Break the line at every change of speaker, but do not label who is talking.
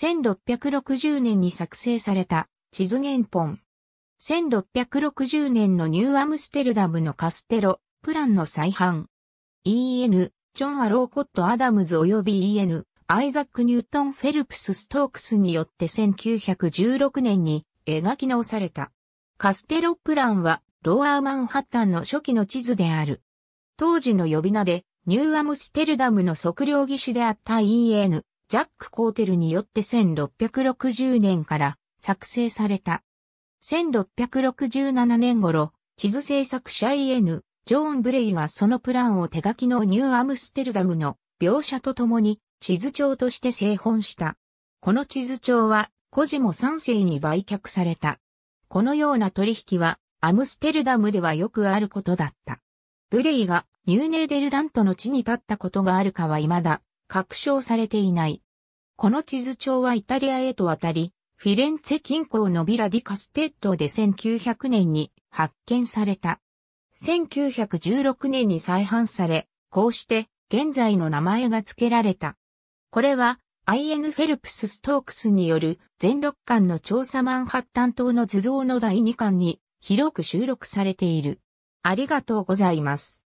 1660年に作成された地図原本。1660年のニューアムステルダムのカステロ、プランの再販。E.N. ジョン・アローコット・アダムズ及び E.N. アイザック・ニュートン・フェルプス・ストークスによって1916年に描き直された。カステロプランはローアーマンハッタンの初期の地図である。当時の呼び名でニューアムステルダムの測量技師であった E.N. ジャック・コーテルによって1660年から作成された。1667年頃、地図制作者 E.N. ジョーン・ブレイがそのプランを手書きのニューアムステルダムの描写とともに地図帳として製本した。この地図帳はコジモ3世に売却された。このような取引はアムステルダムではよくあることだった。ブレイがニューネーデルラントの地に立ったことがあるかは未だ確証されていない。この地図帳はイタリアへと渡り、フィレンツェ近郊のビラディカステッドで1900年に発見された。1916年に再販され、こうして現在の名前が付けられた。これは IN フェルプス・ストークスによる全6巻の調査マンハッタン島の図像の第2巻に広く収録されている。ありがとうございます。